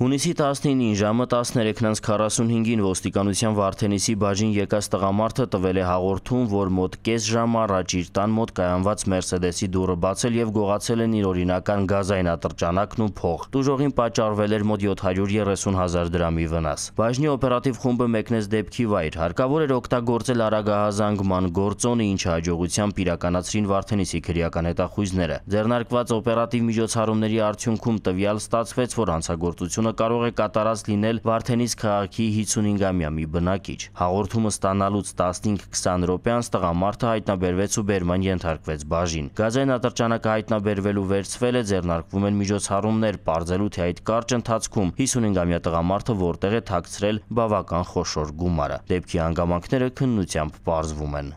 Հունիսի 19-ին ժամը 13:45-ին ոստիկանության Վարդենիսի բաժին եկած տղամարդը տվել է հաղորդում, որ մոտ կես ժամ առաջ իր տան մոտ կայանված Մերսեդեսի դուռը բացել եւ գողացել են իր օրինական գազայնատրճանակն ու փող։ Դուժողին պատճառվել էր մոտ 730.000 դրամի վնաս։ Բաժնի օպերատիվ խումբը մեկնեց դեպքի վայր։ Հարկավոր էր օգտագործել արագահազանգման գործոնը, ինչը հաջողությամբ իրականացրին Վարդենիսի քրեական հետախույզները։ Ձեռնարկված օպերատիվ միջոցառումների արդյունքում տվյալ ստացվեց, որ անցագործությունը հաղորդումը կարող է կատարած լինել Վարդենիս քաղաքի 55-ամյա մի բնակիչ։ Հաղորդումը ստանալուց 15-20 րոպեանց տղամարդը հայտնաբերվեց ու բերման ենթարկվեց բաժին։ Գազային ատրճանակը հայտնաբերվելու վերցվել է, ձեռնարկվում են միջոցառումներ, ողջելու թե այդ կարճ ընթացքում 55-ամյա տղամարդը որտեղ է թաքցրել բավական խոշոր գումարը։ Դեպքի հանգամանքները քննությամբ պարզվում են։